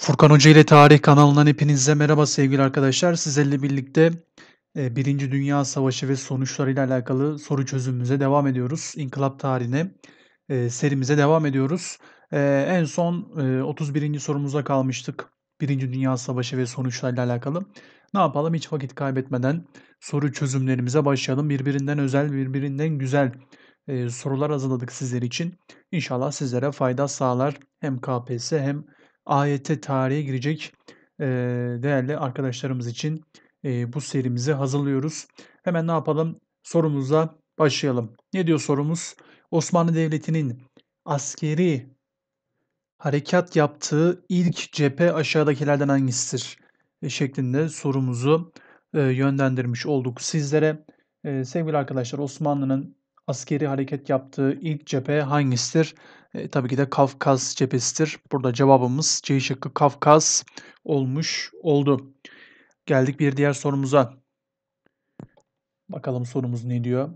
Furkan Hoca ile Tarih kanalından hepinize merhaba sevgili arkadaşlar. Sizlerle birlikte e, Birinci Dünya Savaşı ve sonuçlarıyla alakalı soru çözümümüze devam ediyoruz. İnkılap tarihine e, serimize devam ediyoruz. E, en son 31. sorumuza kalmıştık. Birinci Dünya Savaşı ve sonuçlarıyla alakalı. Ne yapalım hiç vakit kaybetmeden soru çözümlerimize başlayalım. Birbirinden özel, birbirinden güzel sorular hazırladık sizler için. İnşallah sizlere fayda sağlar. Hem KPSS hem Ayete tarihe girecek e, değerli arkadaşlarımız için e, bu serimizi hazırlıyoruz. Hemen ne yapalım? Sorumuza başlayalım. Ne diyor sorumuz? Osmanlı Devleti'nin askeri harekat yaptığı ilk cephe aşağıdakilerden hangisidir? E, şeklinde sorumuzu e, yönlendirmiş olduk sizlere. E, sevgili arkadaşlar Osmanlı'nın askeri hareket yaptığı ilk cephe hangisidir? E, tabii ki de Kafkas cephesidir. Burada cevabımız C şıkkı Kafkas olmuş oldu. Geldik bir diğer sorumuza. Bakalım sorumuz ne diyor?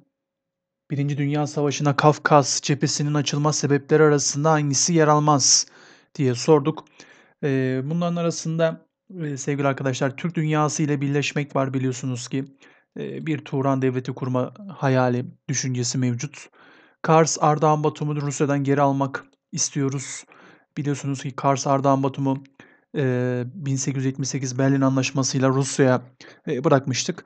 Birinci Dünya Savaşı'na Kafkas cephesinin açılma sebepleri arasında hangisi yer almaz diye sorduk. E, bunların arasında e, sevgili arkadaşlar Türk dünyası ile birleşmek var biliyorsunuz ki. E, bir Turan devleti kurma hayali, düşüncesi mevcut. Kars Ardahan Batum'u Rusya'dan geri almak istiyoruz. Biliyorsunuz ki Kars Ardahan Batum'u 1878 Berlin Anlaşması'yla Rusya'ya bırakmıştık.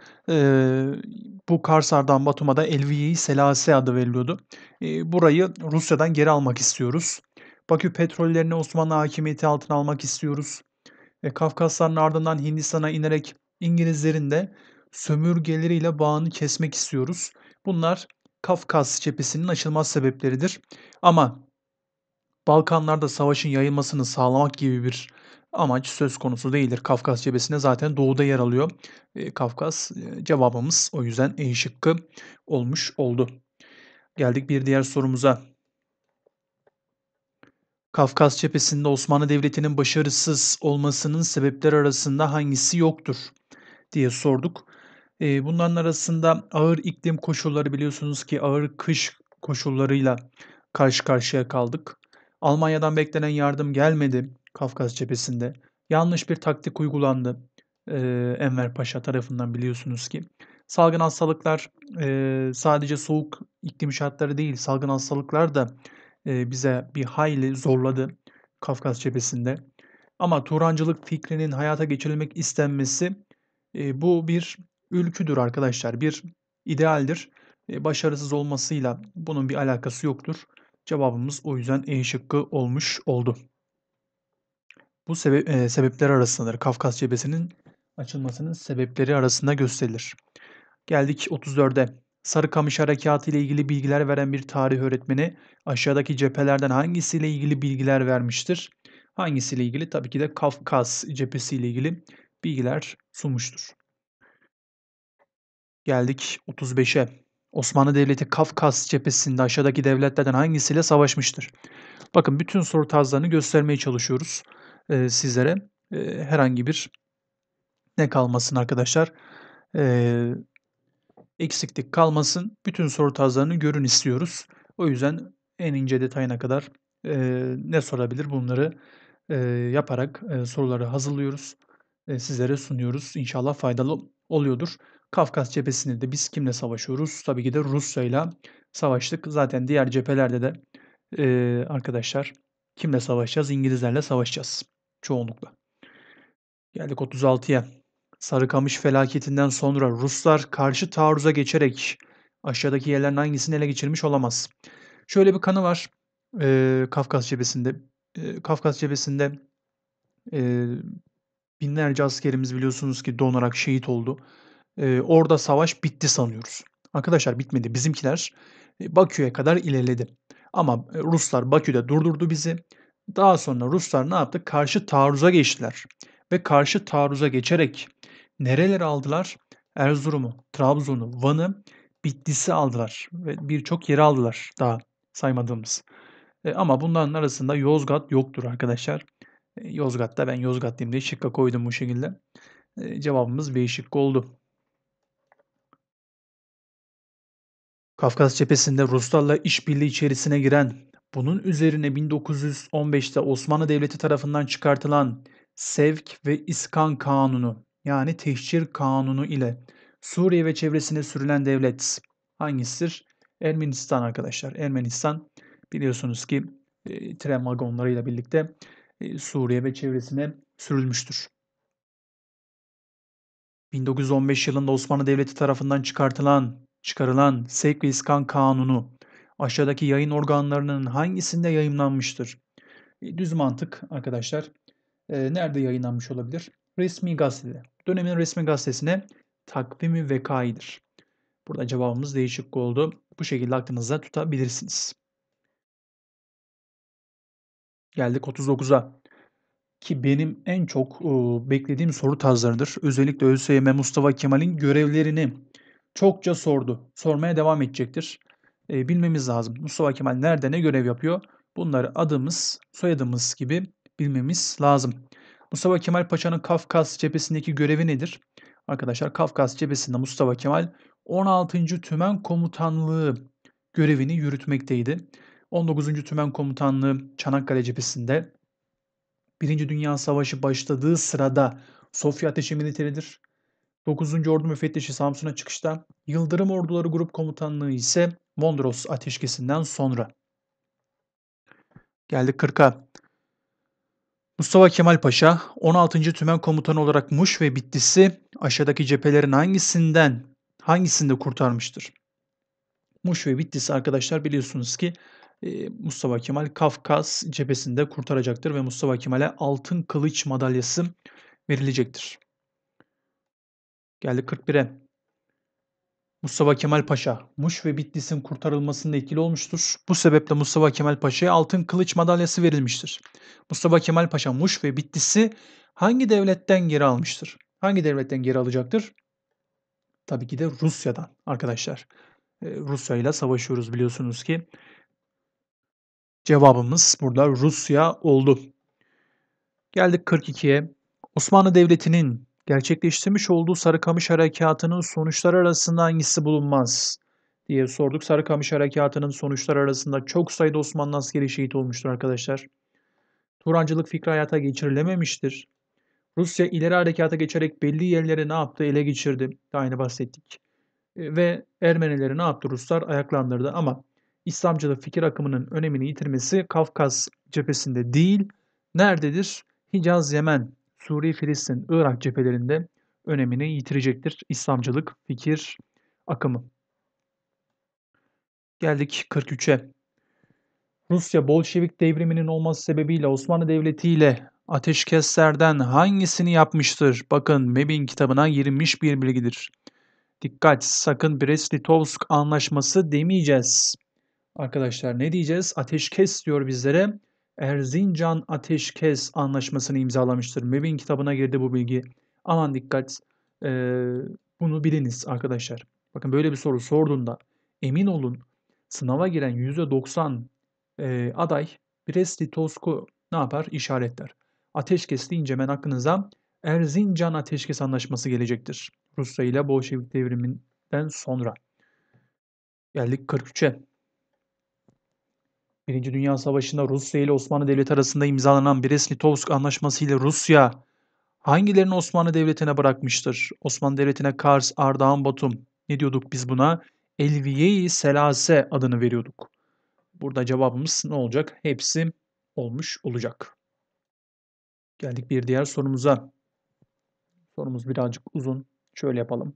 Bu Karsar'dan Batum'a da Elviye-i Selase adı veriliyordu. Burayı Rusya'dan geri almak istiyoruz. Bakü petrollerini Osmanlı hakimiyeti altına almak istiyoruz. Kafkasların ardından Hindistan'a inerek İngilizlerin de sömürgeleriyle bağını kesmek istiyoruz. Bunlar Kafkas cephesinin açılmaz sebepleridir. Ama Balkanlarda savaşın yayılmasını sağlamak gibi bir amaç söz konusu değildir. Kafkas cephesine zaten doğuda yer alıyor. E, Kafkas e, cevabımız o yüzden en şıkkı olmuş oldu. Geldik bir diğer sorumuza. Kafkas cephesinde Osmanlı Devleti'nin başarısız olmasının sebepler arasında hangisi yoktur diye sorduk. E, bunların arasında ağır iklim koşulları biliyorsunuz ki ağır kış koşullarıyla karşı karşıya kaldık. Almanya'dan beklenen yardım gelmedi Kafkas cephesinde. Yanlış bir taktik uygulandı e, Enver Paşa tarafından biliyorsunuz ki. Salgın hastalıklar e, sadece soğuk iklim şartları değil, salgın hastalıklar da e, bize bir hayli zorladı Kafkas cephesinde. Ama Turancılık fikrinin hayata geçirilmek istenmesi e, bu bir ülküdür arkadaşlar. Bir idealdir. E, başarısız olmasıyla bunun bir alakası yoktur. Cevabımız o yüzden E şıkkı olmuş oldu. Bu sebe e, sebepler arasındadır. Kafkas cebesinin açılmasının sebepleri arasında gösterilir. Geldik 34'e. Sarıkamış Harekatı ile ilgili bilgiler veren bir tarih öğretmeni aşağıdaki cephelerden hangisiyle ilgili bilgiler vermiştir? Hangisiyle ilgili? Tabii ki de Kafkas cephesiyle ilgili bilgiler sunmuştur. Geldik 35'e. Osmanlı Devleti Kafkas cephesinde aşağıdaki devletlerden hangisiyle savaşmıştır? Bakın bütün soru tarzlarını göstermeye çalışıyoruz e, sizlere. E, herhangi bir ne kalmasın arkadaşlar? E, eksiklik kalmasın. Bütün soru tarzlarını görün istiyoruz. O yüzden en ince detayına kadar e, ne sorabilir bunları e, yaparak e, soruları hazırlıyoruz. E, sizlere sunuyoruz. İnşallah faydalı oluyordur. Kafkas cephesinde de biz kimle savaşıyoruz? Tabii ki de ile savaştık. Zaten diğer cephelerde de e, arkadaşlar kimle savaşacağız? İngilizlerle savaşacağız çoğunlukla. Geldik 36'ya. Sarıkamış felaketinden sonra Ruslar karşı taarruza geçerek aşağıdaki yerlerin hangisini ele geçirmiş olamaz. Şöyle bir kanı var e, Kafkas cephesinde. E, Kafkas cephesinde e, binlerce askerimiz biliyorsunuz ki donarak şehit oldu e, orada savaş bitti sanıyoruz. Arkadaşlar bitmedi. Bizimkiler e, Bakü'ye kadar ilerledi. Ama e, Ruslar Bakü'de durdurdu bizi. Daha sonra Ruslar ne yaptı? Karşı taarruza geçtiler. Ve karşı taarruza geçerek nereleri aldılar? Erzurum'u, Trabzon'u, Van'ı, Bitlis'i aldılar. Ve birçok yeri aldılar daha saymadığımız. E, ama bunların arasında Yozgat yoktur arkadaşlar. E, Yozgat'ta ben Yozgatlıyım diye şıkka koydum bu şekilde. E, cevabımız B şıkkı oldu. Kafkas cephesinde Ruslarla işbirliği içerisine giren, bunun üzerine 1915'te Osmanlı Devleti tarafından çıkartılan Sevk ve İskan Kanunu yani Teşcir Kanunu ile Suriye ve çevresine sürülen devlet hangisidir? Ermenistan arkadaşlar. Ermenistan biliyorsunuz ki e, tren vagonlarıyla birlikte e, Suriye ve çevresine sürülmüştür. 1915 yılında Osmanlı Devleti tarafından çıkartılan çıkarılan Sevk İskan Kanunu aşağıdaki yayın organlarının hangisinde yayınlanmıştır? E, düz mantık arkadaşlar. E, nerede yayınlanmış olabilir? Resmi gazetede. Dönemin resmi gazetesine takvimi vekaidir. Burada cevabımız değişik oldu. Bu şekilde aklınızda tutabilirsiniz. Geldik 39'a. Ki benim en çok e, beklediğim soru tarzlarıdır. Özellikle ÖSYM Mustafa Kemal'in görevlerini çokça sordu. Sormaya devam edecektir. E, bilmemiz lazım. Mustafa Kemal nerede ne görev yapıyor? Bunları adımız, soyadımız gibi bilmemiz lazım. Mustafa Kemal Paşa'nın Kafkas cephesindeki görevi nedir? Arkadaşlar Kafkas cephesinde Mustafa Kemal 16. Tümen Komutanlığı görevini yürütmekteydi. 19. Tümen Komutanlığı Çanakkale cephesinde 1. Dünya Savaşı başladığı sırada Sofya Ateşi Militeridir. 9. Ordu Müfettişi Samsun'a çıkışta, Yıldırım Orduları Grup Komutanlığı ise Mondros ateşkesinden sonra. Geldik 40'a. Mustafa Kemal Paşa 16. Tümen Komutanı olarak Muş ve Bitlis'i aşağıdaki cephelerin hangisinden hangisinde kurtarmıştır? Muş ve Bitlis arkadaşlar biliyorsunuz ki e, Mustafa Kemal Kafkas cephesinde kurtaracaktır ve Mustafa Kemal'e altın kılıç madalyası verilecektir. Geldi 41'e. Mustafa Kemal Paşa, Muş ve Bitlis'in kurtarılmasında etkili olmuştur. Bu sebeple Mustafa Kemal Paşa'ya Altın Kılıç Madalyası verilmiştir. Mustafa Kemal Paşa, Muş ve Bitlis'i hangi devletten geri almıştır? Hangi devletten geri alacaktır? Tabii ki de Rusya'dan arkadaşlar. Ee, Rusya ile savaşıyoruz biliyorsunuz ki. Cevabımız burada Rusya oldu. Geldik 42'ye. Osmanlı Devleti'nin Gerçekleştirmiş olduğu Sarıkamış Harekatı'nın sonuçları arasında hangisi bulunmaz diye sorduk. Sarıkamış Harekatı'nın sonuçları arasında çok sayıda Osmanlı askeri şehit olmuştur arkadaşlar. Turancılık fikri hayata geçirilememiştir. Rusya ileri harekata geçerek belli yerleri ne yaptı? Ele geçirdi. aynı bahsettik. E, ve Ermenileri ne yaptı? Ruslar ayaklandırdı ama İslamcılık fikir akımının önemini yitirmesi Kafkas cephesinde değil, nerededir? Hicaz, Yemen Suriye, Filistin, Irak cephelerinde önemini yitirecektir İslamcılık fikir akımı. Geldik 43'e. Rusya Bolşevik devriminin olması sebebiyle Osmanlı Devleti ile ateşkeslerden hangisini yapmıştır? Bakın MEB'in kitabına girilmiş bir bilgidir. Dikkat sakın Brest-Litovsk anlaşması demeyeceğiz. Arkadaşlar ne diyeceğiz? Ateşkes diyor bizlere. Erzincan Ateşkes Anlaşması'nı imzalamıştır. MEB'in kitabına girdi bu bilgi. Aman dikkat. E, bunu biliniz arkadaşlar. Bakın böyle bir soru sorduğunda emin olun sınava giren %90 e, aday Brest Litovsk'u ne yapar? İşaretler. Ateşkes deyince ben aklınıza Erzincan Ateşkes Anlaşması gelecektir. Rusya ile Bolşevik devriminden sonra. Geldik 43'e. Birinci Dünya Savaşı'nda Rusya ile Osmanlı Devleti arasında imzalanan Brest-Litovsk Anlaşması ile Rusya hangilerini Osmanlı Devleti'ne bırakmıştır? Osmanlı Devleti'ne Kars, Ardahan, Batum ne diyorduk biz buna? Elviye-i Selase adını veriyorduk. Burada cevabımız ne olacak? Hepsi olmuş olacak. Geldik bir diğer sorumuza. Sorumuz birazcık uzun. Şöyle yapalım.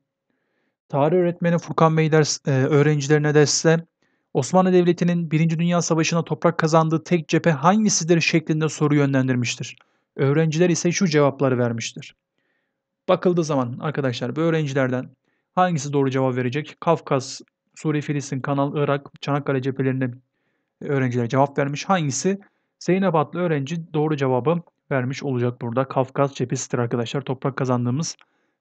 Tarih öğretmeni Furkan Bey ders, e, öğrencilerine derste Osmanlı Devleti'nin 1. Dünya Savaşı'na toprak kazandığı tek cephe hangisidir şeklinde soru yönlendirmiştir. Öğrenciler ise şu cevapları vermiştir. Bakıldığı zaman arkadaşlar bu öğrencilerden hangisi doğru cevap verecek? Kafkas, Suriye, Filistin, Kanal, Irak, Çanakkale cephelerinde öğrenciler cevap vermiş. Hangisi? Zeynep adlı öğrenci doğru cevabı vermiş olacak burada. Kafkas cephesidir arkadaşlar. Toprak kazandığımız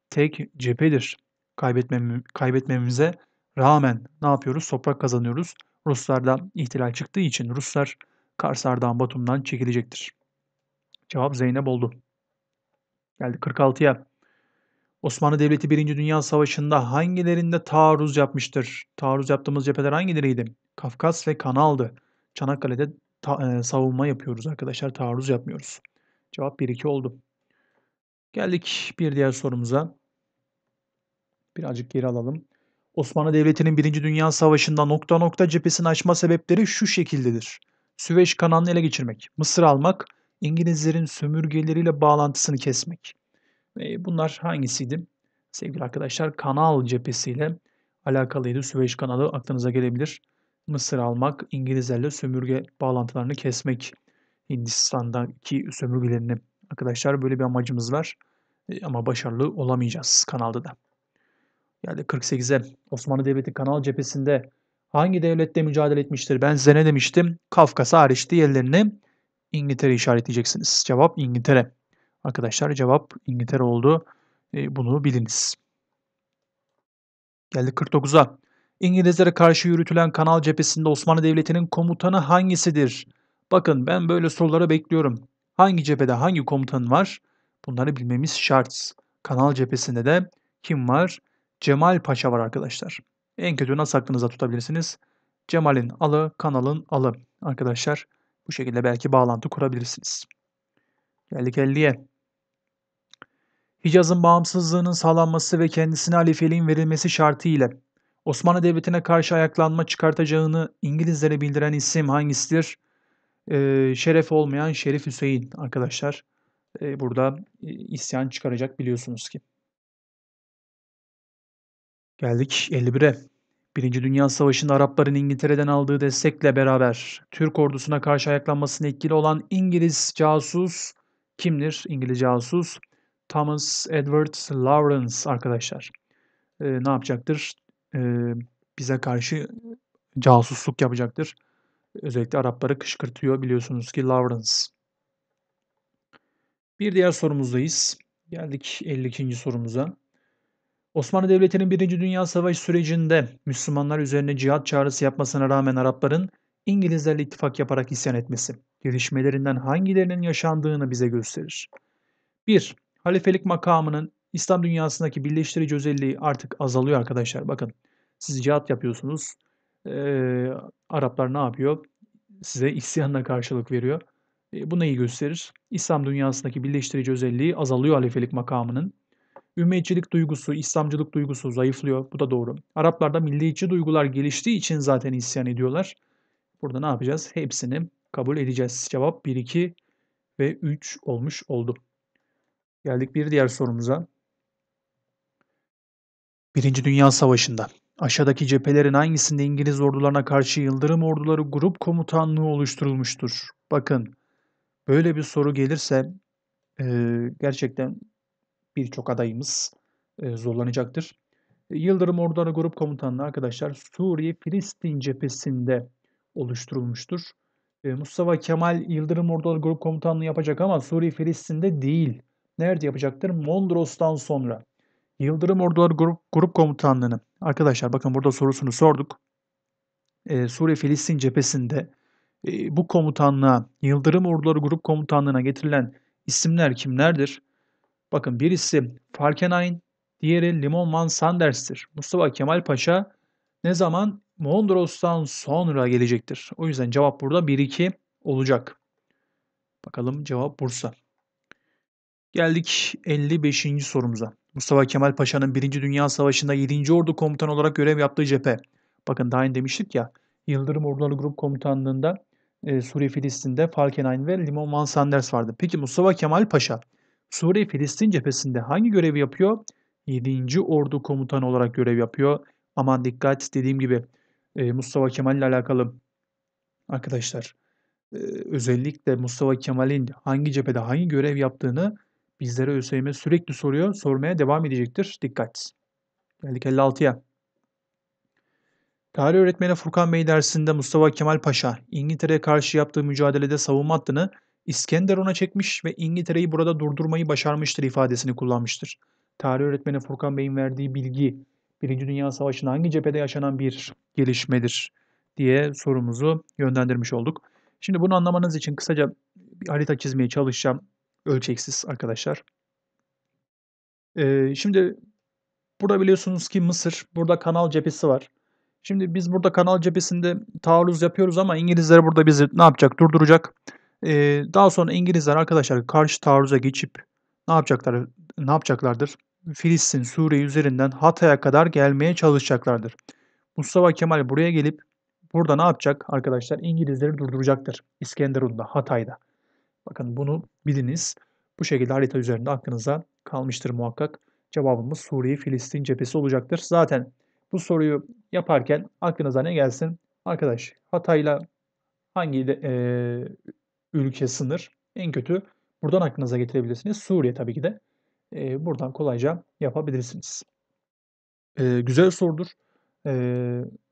tek cephedir. Kaybetmem kaybetmemize rağmen ne yapıyoruz? Toprak kazanıyoruz. Ruslarda ihtilal çıktığı için Ruslar Karsar'dan, Batum'dan çekilecektir. Cevap Zeynep oldu. Geldi 46'ya. Osmanlı Devleti 1. Dünya Savaşı'nda hangilerinde taarruz yapmıştır? Taarruz yaptığımız cepheler hangileriydi? Kafkas ve Kanal'dı. Çanakkale'de ta- e, savunma yapıyoruz arkadaşlar. Taarruz yapmıyoruz. Cevap 1-2 oldu. Geldik bir diğer sorumuza. Birazcık geri alalım. Osmanlı Devleti'nin Birinci Dünya Savaşı'nda nokta nokta cephesini açma sebepleri şu şekildedir. Süveyş kanalını ele geçirmek, Mısır almak, İngilizlerin sömürgeleriyle bağlantısını kesmek. E, bunlar hangisiydi? Sevgili arkadaşlar kanal cephesiyle alakalıydı. Süveyş kanalı aklınıza gelebilir. Mısır almak, İngilizlerle sömürge bağlantılarını kesmek. Hindistan'daki sömürgelerini arkadaşlar böyle bir amacımız var. E, ama başarılı olamayacağız kanalda da. Yani 48'e. Osmanlı Devleti Kanal cephesinde hangi devlette mücadele etmiştir? Ben size ne demiştim? Kafkas hariç diğerlerini İngiltere işaretleyeceksiniz. Cevap İngiltere. Arkadaşlar cevap İngiltere oldu. E, bunu biliniz. Geldi 49'a. İngilizlere karşı yürütülen kanal cephesinde Osmanlı Devleti'nin komutanı hangisidir? Bakın ben böyle sorulara bekliyorum. Hangi cephede hangi komutan var? Bunları bilmemiz şart. Kanal cephesinde de kim var? Cemal Paşa var arkadaşlar. En kötü nasıl aklınıza tutabilirsiniz? Cemal'in alı, kanalın alı arkadaşlar. Bu şekilde belki bağlantı kurabilirsiniz. Geldik 50'ye. Hicaz'ın bağımsızlığının sağlanması ve kendisine halifeliğin verilmesi şartı ile Osmanlı Devleti'ne karşı ayaklanma çıkartacağını İngilizlere bildiren isim hangisidir? Ee, şeref olmayan Şerif Hüseyin arkadaşlar. Ee, burada e, isyan çıkaracak biliyorsunuz ki. Geldik 51'e. Birinci Dünya Savaşı'nda Arapların İngiltere'den aldığı destekle beraber Türk ordusuna karşı ayaklanmasına etkili olan İngiliz casus kimdir? İngiliz casus Thomas Edward Lawrence arkadaşlar. Ee, ne yapacaktır? Ee, bize karşı casusluk yapacaktır. Özellikle Arapları kışkırtıyor biliyorsunuz ki Lawrence. Bir diğer sorumuzdayız. Geldik 52. sorumuza. Osmanlı Devleti'nin Birinci Dünya Savaşı sürecinde Müslümanlar üzerine cihat çağrısı yapmasına rağmen Arapların İngilizlerle ittifak yaparak isyan etmesi gelişmelerinden hangilerinin yaşandığını bize gösterir. 1. Halifelik makamının İslam dünyasındaki birleştirici özelliği artık azalıyor arkadaşlar. Bakın siz cihat yapıyorsunuz. Ee, Araplar ne yapıyor? Size isyanla karşılık veriyor. E, bu neyi gösterir? İslam dünyasındaki birleştirici özelliği azalıyor halifelik makamının. Ümmiyetçilik duygusu, İslamcılık duygusu zayıflıyor. Bu da doğru. Araplarda milliyetçi duygular geliştiği için zaten isyan ediyorlar. Burada ne yapacağız? Hepsini kabul edeceğiz. Cevap 1, 2 ve 3 olmuş oldu. Geldik bir diğer sorumuza. Birinci Dünya Savaşı'nda aşağıdaki cephelerin hangisinde İngiliz ordularına karşı Yıldırım Orduları Grup Komutanlığı oluşturulmuştur? Bakın böyle bir soru gelirse e, gerçekten birçok adayımız e, zorlanacaktır. E, Yıldırım Ordu'na Grup Komutanlığı arkadaşlar Suriye Filistin cephesinde oluşturulmuştur. E, Mustafa Kemal Yıldırım Ordu'na Grup Komutanlığı yapacak ama Suriye Filistin'de değil. Nerede yapacaktır? Mondros'tan sonra. Yıldırım Ordu'na Grup, Grup Komutanlığı'nı arkadaşlar bakın burada sorusunu sorduk. E, Suriye Filistin cephesinde e, bu komutanlığa Yıldırım Orduları Grup Komutanlığı'na getirilen isimler kimlerdir? Bakın birisi Falkenhayn, diğeri Limon Van Sanders'tir. Mustafa Kemal Paşa ne zaman Mondros'tan sonra gelecektir. O yüzden cevap burada 1-2 olacak. Bakalım cevap Bursa. Geldik 55. sorumuza. Mustafa Kemal Paşa'nın 1. Dünya Savaşı'nda 7. Ordu Komutanı olarak görev yaptığı cephe. Bakın daha önce demiştik ya Yıldırım Orduları Grup Komutanlığı'nda e, Suriye Filistin'de Falkenhayn ve Limon Van Sanders vardı. Peki Mustafa Kemal Paşa Suriye-Filistin cephesinde hangi görevi yapıyor? 7. Ordu Komutanı olarak görev yapıyor. Aman dikkat dediğim gibi e, Mustafa Kemal ile alakalı arkadaşlar e, özellikle Mustafa Kemal'in hangi cephede hangi görev yaptığını bizlere ÖSYM sürekli soruyor. Sormaya devam edecektir. Dikkat. Geldik 56'ya. Tarih öğretmeni Furkan Bey dersinde Mustafa Kemal Paşa İngiltere'ye karşı yaptığı mücadelede savunma hattını İskender ona çekmiş ve İngiltere'yi burada durdurmayı başarmıştır ifadesini kullanmıştır. Tarih öğretmeni Furkan Bey'in verdiği bilgi Birinci Dünya Savaşı'nın hangi cephede yaşanan bir gelişmedir diye sorumuzu yönlendirmiş olduk. Şimdi bunu anlamanız için kısaca bir harita çizmeye çalışacağım. Ölçeksiz arkadaşlar. Ee, şimdi burada biliyorsunuz ki Mısır, burada kanal cephesi var. Şimdi biz burada kanal cephesinde taarruz yapıyoruz ama İngilizler burada bizi ne yapacak? Durduracak. Ee, daha sonra İngilizler arkadaşlar karşı taarruza geçip ne yapacaklar ne yapacaklardır? Filistin, Suriye üzerinden Hatay'a kadar gelmeye çalışacaklardır. Mustafa Kemal buraya gelip burada ne yapacak arkadaşlar? İngilizleri durduracaktır. İskenderun'da, Hatay'da. Bakın bunu biliniz. Bu şekilde harita üzerinde aklınıza kalmıştır muhakkak. Cevabımız Suriye Filistin cephesi olacaktır. Zaten bu soruyu yaparken aklınıza ne gelsin? Arkadaş Hatay'la hangi e, ülke, sınır. En kötü buradan aklınıza getirebilirsiniz. Suriye tabii ki de. E, buradan kolayca yapabilirsiniz. E, güzel sorudur. E,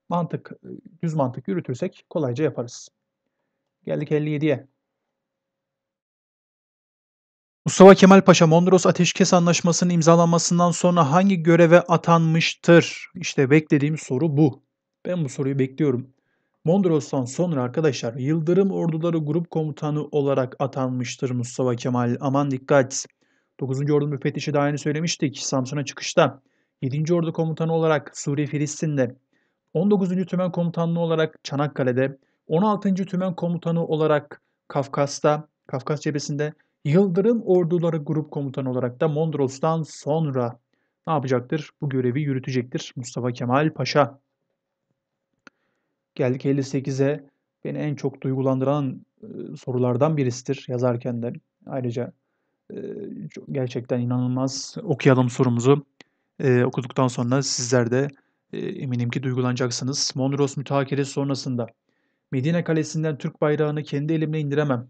mantık, düz mantık yürütürsek kolayca yaparız. Geldik 57'ye. Mustafa Kemal Paşa Mondros Ateşkes Anlaşması'nın imzalanmasından sonra hangi göreve atanmıştır? İşte beklediğim soru bu. Ben bu soruyu bekliyorum. Mondros'tan sonra arkadaşlar Yıldırım Orduları Grup Komutanı olarak atanmıştır Mustafa Kemal. Aman dikkat. 9. Ordu müfettişi daha önce söylemiştik Samsun'a çıkışta. 7. Ordu Komutanı olarak Suriye Filistin'de. 19. Tümen Komutanlığı olarak Çanakkale'de. 16. Tümen Komutanı olarak Kafkas'ta, Kafkas cephesinde. Yıldırım Orduları Grup Komutanı olarak da Mondros'tan sonra ne yapacaktır? Bu görevi yürütecektir Mustafa Kemal Paşa. Geldik 58'e. Beni en çok duygulandıran sorulardan birisidir yazarken de. Ayrıca gerçekten inanılmaz okuyalım sorumuzu. Okuduktan sonra sizler de eminim ki duygulanacaksınız. Monros mütakeresi sonrasında Medine Kalesi'nden Türk bayrağını kendi elimle indiremem.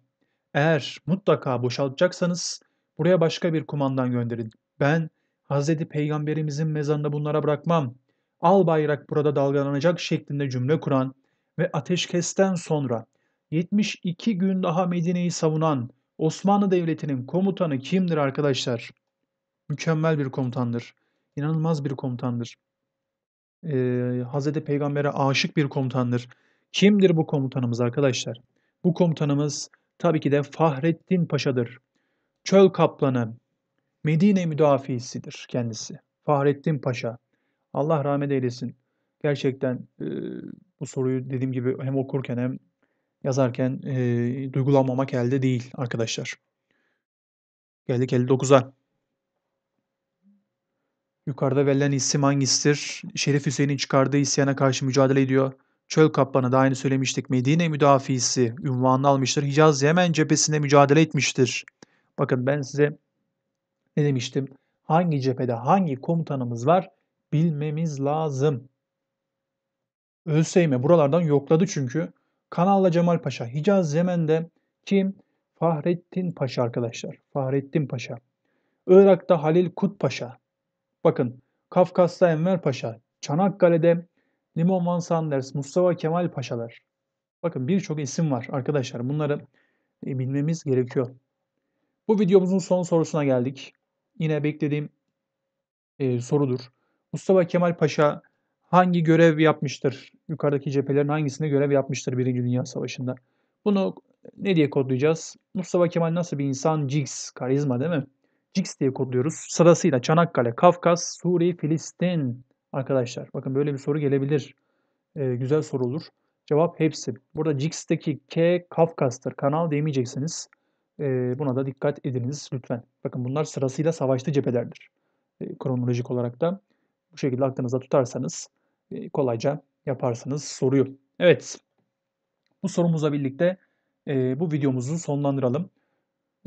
Eğer mutlaka boşaltacaksanız buraya başka bir kumandan gönderin. Ben Hazreti Peygamberimizin mezarında bunlara bırakmam. Al bayrak burada dalgalanacak şeklinde cümle kuran ve ateşkesten sonra 72 gün daha Medine'yi savunan Osmanlı Devleti'nin komutanı kimdir arkadaşlar? Mükemmel bir komutandır. İnanılmaz bir komutandır. Ee, Hazreti Peygamber'e aşık bir komutandır. Kimdir bu komutanımız arkadaşlar? Bu komutanımız tabii ki de Fahrettin Paşa'dır. Çöl kaplanı, Medine müdafisidir kendisi. Fahrettin Paşa. Allah rahmet eylesin gerçekten e, bu soruyu dediğim gibi hem okurken hem yazarken e, duygulanmamak elde değil arkadaşlar. Geldik 59'a. Yukarıda verilen isim hangisidir? Şerif Hüseyin'in çıkardığı isyana karşı mücadele ediyor. Çöl kaplanı da aynı söylemiştik. Medine müdafisi ünvanını almıştır. Hicaz Yemen cephesinde mücadele etmiştir. Bakın ben size ne demiştim? Hangi cephede hangi komutanımız var bilmemiz lazım. Ölseyme buralardan yokladı çünkü. Kanal'la Cemal Paşa. Hicaz Zemende kim? Fahrettin Paşa arkadaşlar. Fahrettin Paşa. Irak'ta Halil Kut Paşa. Bakın Kafkas'ta Enver Paşa. Çanakkale'de Liman Sanders, Mustafa Kemal Paşalar. Bakın birçok isim var arkadaşlar. Bunları e, bilmemiz gerekiyor. Bu videomuzun son sorusuna geldik. Yine beklediğim e, sorudur. Mustafa Kemal Paşa hangi görev yapmıştır? Yukarıdaki cephelerin hangisinde görev yapmıştır Birinci Dünya Savaşı'nda? Bunu ne diye kodlayacağız? Mustafa Kemal nasıl bir insan? Jigs, karizma değil mi? Jigs diye kodluyoruz. Sırasıyla Çanakkale, Kafkas, Suriye, Filistin. Arkadaşlar bakın böyle bir soru gelebilir. Ee, güzel soru olur. Cevap hepsi. Burada Jigs'teki K Kafkas'tır. Kanal demeyeceksiniz. Ee, buna da dikkat ediniz lütfen. Bakın bunlar sırasıyla savaşlı cephelerdir. Ee, kronolojik olarak da bu şekilde aklınıza tutarsanız ee, kolayca yaparsınız soruyu. Evet bu sorumuza birlikte e, bu videomuzu sonlandıralım.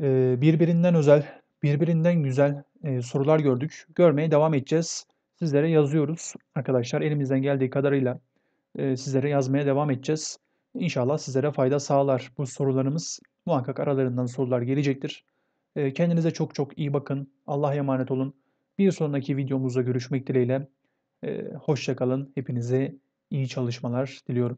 E, birbirinden özel, birbirinden güzel e, sorular gördük. Görmeye devam edeceğiz. Sizlere yazıyoruz arkadaşlar. Elimizden geldiği kadarıyla e, sizlere yazmaya devam edeceğiz. İnşallah sizlere fayda sağlar bu sorularımız. Muhakkak aralarından sorular gelecektir. E, kendinize çok çok iyi bakın. Allah'a emanet olun. Bir sonraki videomuzda görüşmek dileğiyle. Hoşçakalın. Hepinize iyi çalışmalar diliyorum.